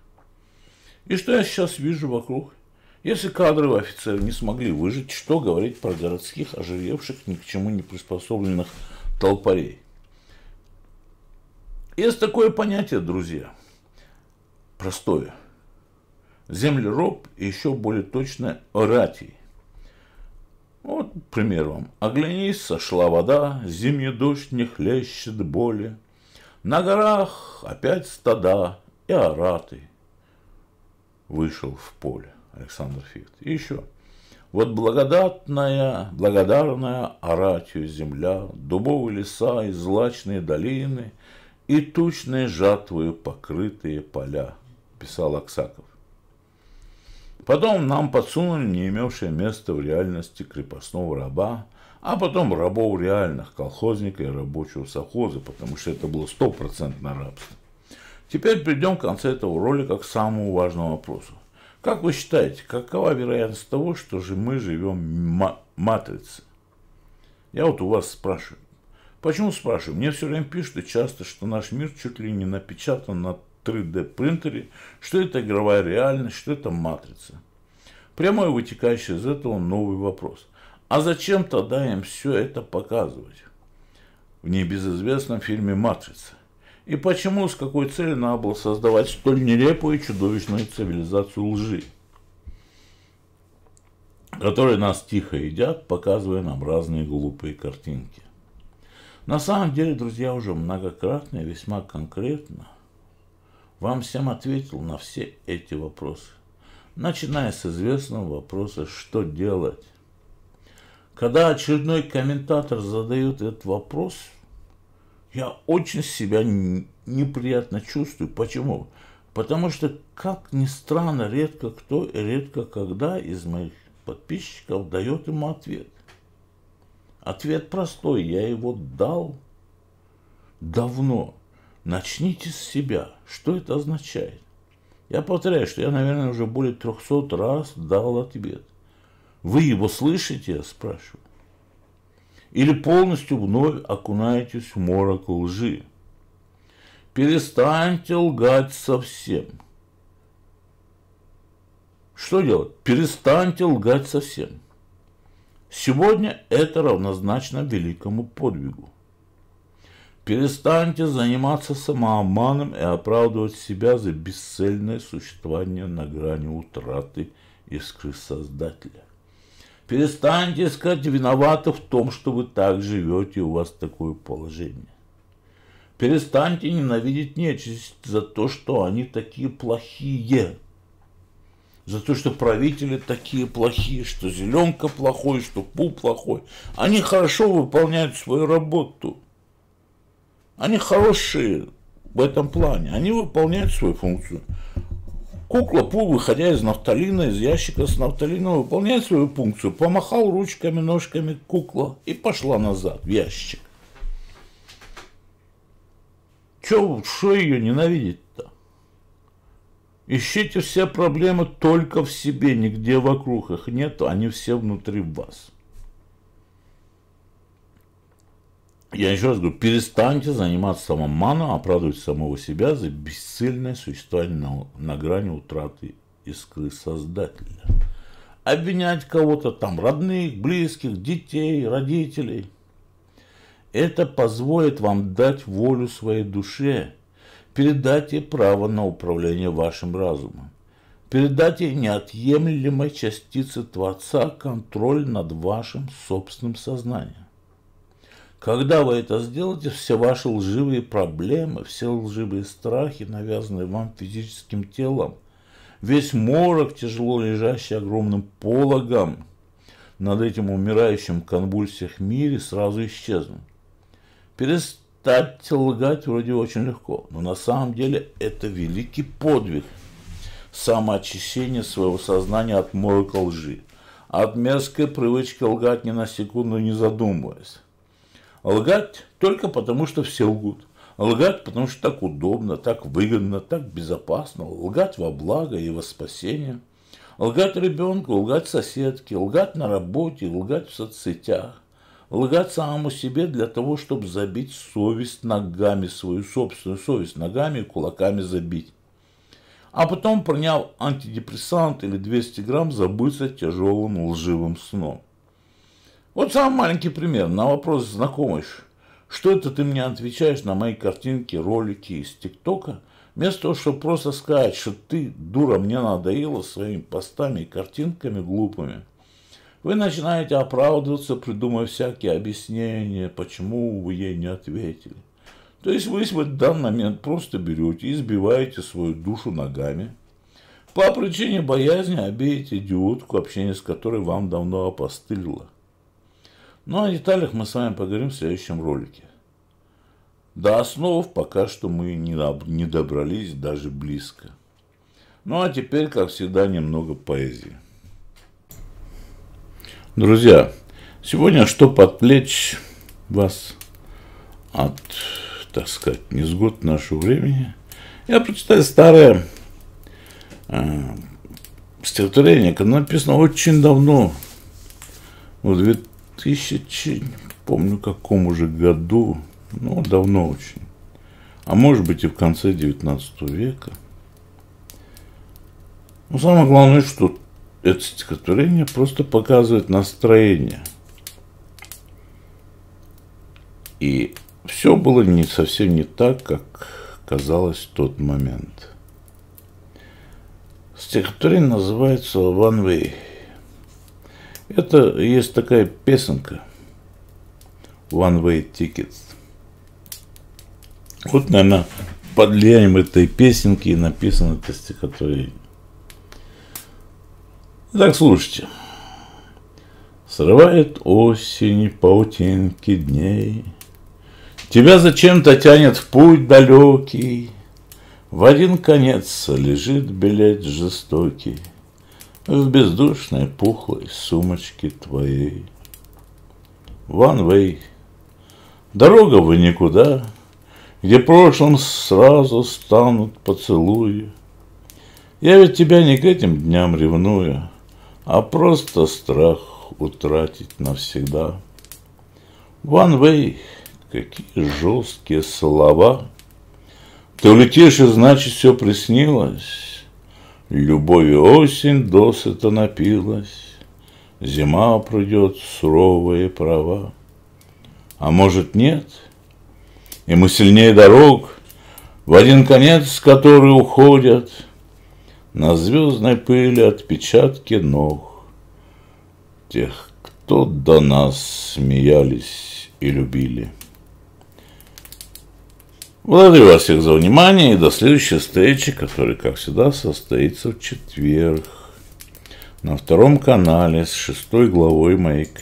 И что я сейчас вижу вокруг? Если кадровые офицеры не смогли выжить, что говорить про городских, ожиревших, ни к чему не приспособленных толпарей? Есть такое понятие, друзья, простое. Землероб и еще более точное ратий. Вот пример вам. Оглянись, сошла вода, зимний дождь не хлещет боли. На горах опять стада и ораты вышел в поле Александр Фихт. И еще. Вот благодатная, благодарная оратью земля, Дубовые леса и злачные долины, И тучные жатвою покрытые поля, Писал Аксаков. Потом нам подсунули не имевшее места в реальности крепостного раба, а потом рабов реальных, колхозника и рабочего совхоза, потому что это было стопроцентное рабство. Теперь придем к концу этого ролика к самому важному вопросу. Как вы считаете, какова вероятность того, что же мы живем в матрице? Я вот у вас спрашиваю. Почему спрашиваю? Мне все время пишут и часто, что наш мир чуть ли не напечатан на 3D принтере, что это игровая реальность, что это матрица. Прямой вытекающий из этого новый вопрос. А зачем тогда им все это показывать? В небезызвестном фильме «Матрица». И почему, с какой целью надо было создавать столь нелепую и чудовищную цивилизацию лжи, которые нас тихо едят, показывая нам разные глупые картинки. На самом деле, друзья, уже многократно и весьма конкретно вам всем ответил на все эти вопросы. Начиная с известного вопроса «Что делать?». Когда очередной комментатор задает этот вопрос – я очень себя неприятно чувствую. Почему? Потому что, как ни странно, редко кто и редко когда из моих подписчиков дает ему ответ. Ответ простой, я его дал давно. Начните с себя. Что это означает? Я повторяю, что я, наверное, уже более 300 раз дал ответ. Вы его слышите, я спрашиваю или полностью вновь окунаетесь в морок лжи. Перестаньте лгать совсем. Что делать? Перестаньте лгать совсем. Сегодня это равнозначно великому подвигу. Перестаньте заниматься самообманом и оправдывать себя за бесцельное существование на грани утраты искры Создателя. Перестаньте искать виноватых в том, что вы так живете, и у вас такое положение. Перестаньте ненавидеть нечисть за то, что они такие плохие. За то, что правители такие плохие, что Зеленка плохой, что Пу плохой. Они хорошо выполняют свою работу. Они хорошие в этом плане. Они выполняют свою функцию. Кукла Пул, выходя из нафталина, из ящика с нафталином, выполняет свою функцию. Помахал ручками, ножками кукла и пошла назад в ящик. Че, что ее ненавидеть-то? Ищите все проблемы только в себе, нигде вокруг их нету, они все внутри вас. Я еще раз говорю, перестаньте заниматься самоманом, оправдывать самого себя за бесцельное существование на, на грани утраты искры Создателя. Обвинять кого-то, там, родных, близких, детей, родителей. Это позволит вам дать волю своей душе, передать ей право на управление вашим разумом. Передать ей неотъемлемой частице Творца контроль над вашим собственным сознанием. Когда вы это сделаете, все ваши лживые проблемы, все лживые страхи, навязанные вам физическим телом, весь морок, тяжело лежащий огромным пологом над этим умирающим в конвульсиях мире, сразу исчезнут. Перестать лгать вроде очень легко, но на самом деле это великий подвиг самоочищение своего сознания от морока лжи, от мерзкой привычки лгать ни на секунду не задумываясь. Лгать только потому, что все лгут. Лгать, потому что так удобно, так выгодно, так безопасно. Лгать во благо и во спасение. Лгать ребенку, лгать соседке, лгать на работе, лгать в соцсетях. Лгать самому себе для того, чтобы забить совесть ногами, свою собственную совесть ногами и кулаками забить. А потом, приняв антидепрессант или 200 грамм, забыться тяжелым лживым сном. Вот самый маленький пример на вопрос знакомый, Что это ты мне отвечаешь на мои картинки, ролики из ТикТока? Вместо того, чтобы просто сказать, что ты, дура, мне надоела своими постами и картинками глупыми. Вы начинаете оправдываться, придумывая всякие объяснения, почему вы ей не ответили. То есть вы в данный момент просто берете и сбиваете свою душу ногами. По причине боязни обидеть идиотку, общение с которой вам давно опостылило. Ну, о деталях мы с вами поговорим в следующем ролике. До основ пока что мы не добрались даже близко. Ну а теперь, как всегда, немного поэзии. Друзья, сегодня что подплечь вас от, так сказать, несгод нашего времени, я прочитаю старое э, стихотворение, которое написано очень давно, в 2000 тысячи, не помню каком уже году, ну, давно очень, а может быть и в конце 19 века. Но самое главное, что это стихотворение просто показывает настроение. И все было не совсем не так, как казалось в тот момент. Стихотворение называется «One Way». Это есть такая песенка One Way Ticket. Вот, наверное, под влиянием этой песенки написано это стихотворение. Так слушайте. Срывает осень паутинки дней, Тебя зачем-то тянет в путь далекий, В один конец лежит билет жестокий — в бездушной пухлой сумочки твоей. Ван Вэй, дорога вы никуда, где прошлым сразу станут поцелуи. Я ведь тебя не к этим дням ревную, а просто страх утратить навсегда. Ван Вэй, какие жесткие слова. Ты улетишь, и значит все приснилось. Любовью осень досыта напилась, Зима придет, суровые права. А может нет, и мы сильнее дорог, В один конец, который уходят На звездной пыли отпечатки ног Тех, кто до нас смеялись и любили. Благодарю вас всех за внимание и до следующей встречи, которая, как всегда, состоится в четверг на втором канале с шестой главой моей книги.